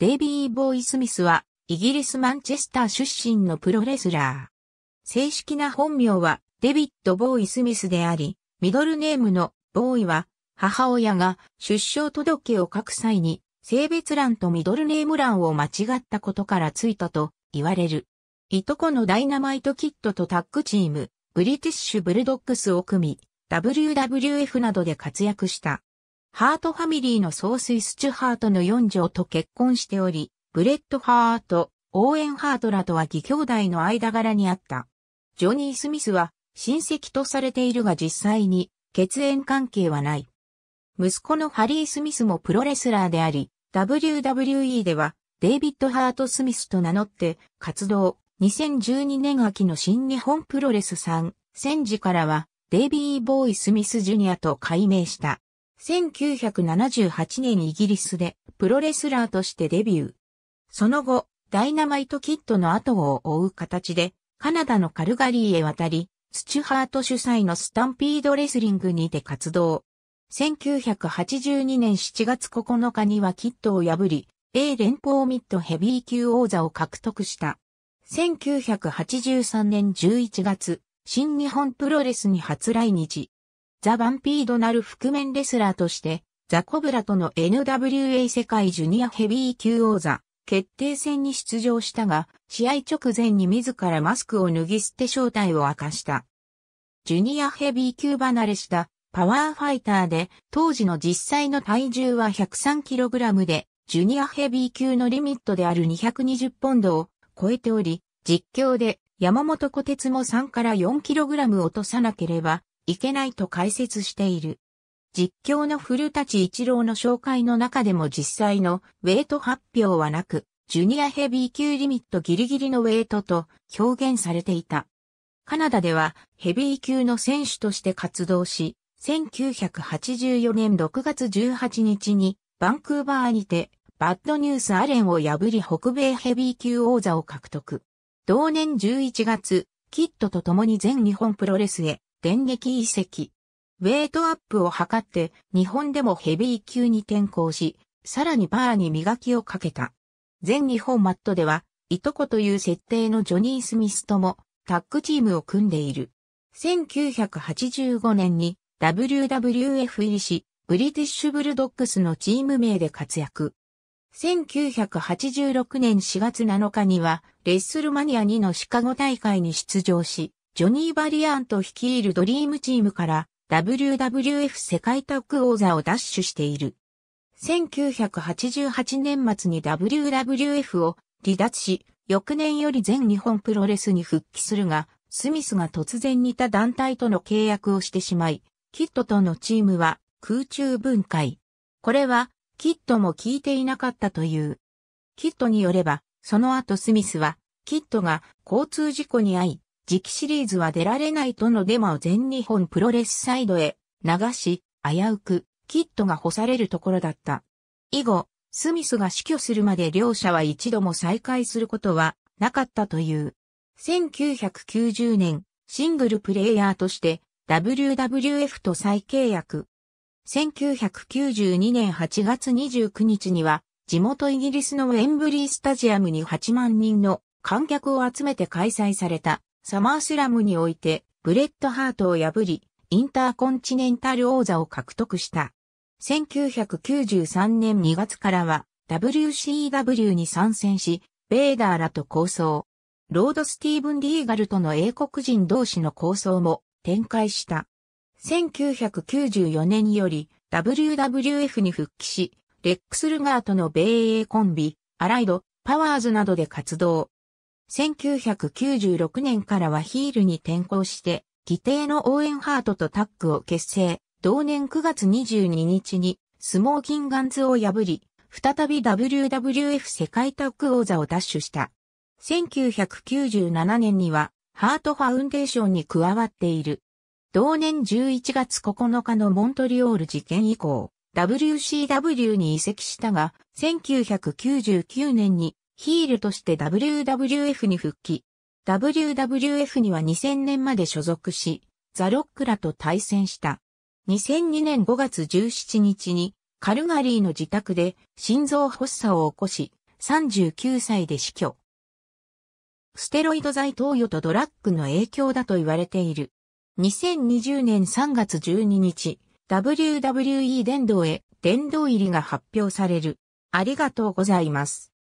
デイビー・ボーイ・スミスは、イギリス・マンチェスター出身のプロレスラー。正式な本名は、デビッド・ボーイ・スミスであり、ミドルネームの、ボーイは、母親が出生届を書く際に、性別欄とミドルネーム欄を間違ったことからついたと言われる。いとこのダイナマイト・キッドとタッグチーム、ブリティッシュ・ブルドッグスを組み、WWF などで活躍した。ハートファミリーの総帥スチュハートの四女と結婚しており、ブレッド・ハート、オーエン・ハートらとは義兄弟の間柄にあった。ジョニー・スミスは親戚とされているが実際に血縁関係はない。息子のハリー・スミスもプロレスラーであり、WWE ではデイビッド・ハート・スミスと名乗って活動。2012年秋の新日本プロレスさん、戦時からはデイビー・ボーイ・スミス・ジュニアと改名した。1978年イギリスでプロレスラーとしてデビュー。その後、ダイナマイトキットの後を追う形で、カナダのカルガリーへ渡り、スチュハート主催のスタンピードレスリングにて活動。1982年7月9日にはキットを破り、A 連邦ミッドヘビー級王座を獲得した。1983年11月、新日本プロレスに初来日。ザ・バンピードなる覆面レスラーとして、ザ・コブラとの NWA 世界ジュニアヘビー級王座決定戦に出場したが、試合直前に自らマスクを脱ぎ捨て正体を明かした。ジュニアヘビー級離れしたパワーファイターで、当時の実際の体重は 103kg で、ジュニアヘビー級のリミットである220ポンドを超えており、実況で山本小鉄も3から 4kg 落とさなければ、いけないと解説している。実況の古立一郎の紹介の中でも実際のウェイト発表はなく、ジュニアヘビー級リミットギリギリのウェイトと表現されていた。カナダではヘビー級の選手として活動し、1984年6月18日にバンクーバーにてバッドニュースアレンを破り北米ヘビー級王座を獲得。同年11月、キッドと共に全日本プロレスへ電撃移籍。ウェイトアップを図って日本でもヘビー級に転向し、さらにバーに磨きをかけた。全日本マットでは、いとこという設定のジョニー・スミスともタッグチームを組んでいる。1985年に WWF 入りし、ブリティッシュブルドッグスのチーム名で活躍。1986年4月7日には、レッスルマニア2のシカゴ大会に出場し、ジョニー・バリアント率いるドリームチームから WWF 世界タッグ王座を奪取している。1988年末に WWF を離脱し、翌年より全日本プロレスに復帰するが、スミスが突然似た団体との契約をしてしまい、キットとのチームは空中分解。これは、キットも聞いていなかったという。キットによれば、その後スミスは、キットが交通事故に遭い、次期シリーズは出られないとのデマを全日本プロレスサイドへ流し、危うく、キットが干されるところだった。以後、スミスが死去するまで両者は一度も再会することはなかったという。1990年、シングルプレイヤーとして WWF と再契約。1992年8月29日には、地元イギリスのウェンブリースタジアムに8万人の観客を集めて開催されたサマースラムにおいて、ブレッドハートを破り、インターコンチネンタル王座を獲得した。1993年2月からは、WCW に参戦し、ベーダーらと構想。ロード・スティーブン・リーガルとの英国人同士の構想も展開した。1994年より WWF に復帰し、レックス・ルガーとの米英コンビ、アライド、パワーズなどで活動。1996年からはヒールに転向して、規定の応援ハートとタッグを結成、同年9月22日に、スモーキンガンズを破り、再び WWF 世界タッグ王座を奪取した。1997年には、ハートファウンデーションに加わっている。同年11月9日のモントリオール事件以降、WCW に移籍したが、1999年にヒールとして WWF に復帰。WWF には2000年まで所属し、ザ・ロックらと対戦した。2002年5月17日に、カルガリーの自宅で心臓発作を起こし、39歳で死去。ステロイド剤投与とドラッグの影響だと言われている。2020年3月12日、WWE 殿堂へ殿堂入りが発表される。ありがとうございます。